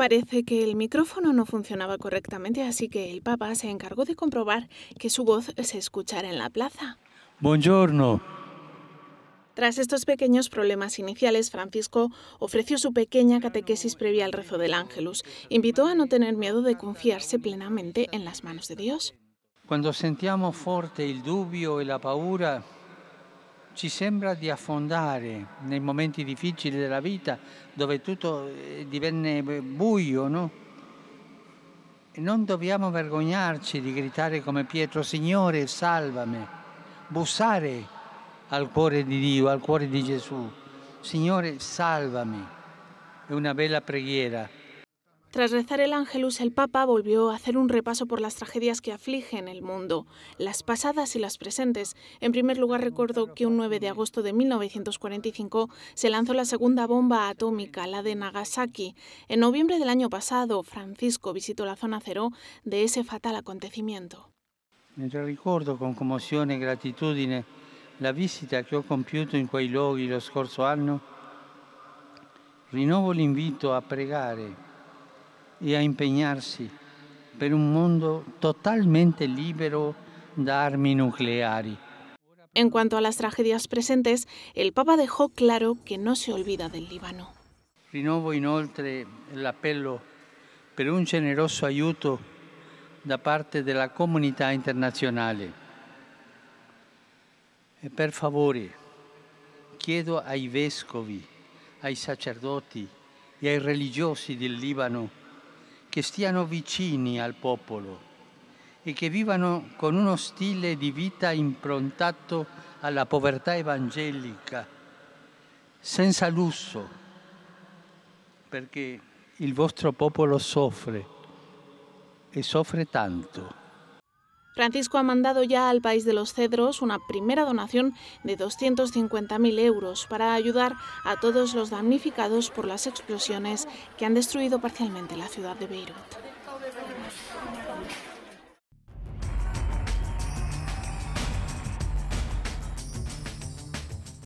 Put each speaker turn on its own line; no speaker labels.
Parece que el micrófono no funcionaba correctamente, así que el Papa se encargó de comprobar que su voz se escuchara en la plaza.
Buongiorno.
Tras estos pequeños problemas iniciales, Francisco ofreció su pequeña catequesis previa al rezo del Ángelus. Invitó a no tener miedo de confiarse plenamente en las manos de Dios.
Cuando sentíamos fuerte el dubio y la paura, ci sembra di affondare nei momenti difficili della vita dove tutto eh, divenne eh, buio, no? non dobbiamo vergognarci di gridare come Pietro, Signore, salvami, bussare al cuore di Dio, al cuore di Gesù, Signore, salvami. È una bella preghiera.
Tras rezar el ángelus, el Papa volvió a hacer un repaso por las tragedias que afligen el mundo, las pasadas y las presentes. En primer lugar, recordó que un 9 de agosto de 1945 se lanzó la segunda bomba atómica, la de Nagasaki. En noviembre del año pasado, Francisco visitó la zona cero de ese fatal acontecimiento.
Mientras recuerdo con conmoción y gratitud la visita que he compiuto en quei los lo scorso anno, rinnovo l'invito a pregare eh, y a impegnarsi por un mundo totalmente libero de armi nucleari. En cuanto
a las tragedias presentes, el Papa dejó claro que no se olvida del Líbano.
Rinnovo inoltre apelo per un generoso aiuto da parte della comunità internazionale. E per favore, chiedo ai vescovi, ai sacerdoti e ai religiosi del Líbano che stiano vicini al popolo e che vivano con uno stile di vita improntato alla povertà evangelica, senza lusso, perché il vostro popolo soffre e soffre tanto.
Francisco ha mandado ya al país de los cedros una primera donación de 250.000 euros para ayudar a todos los damnificados por las explosiones que han destruido parcialmente la ciudad de Beirut.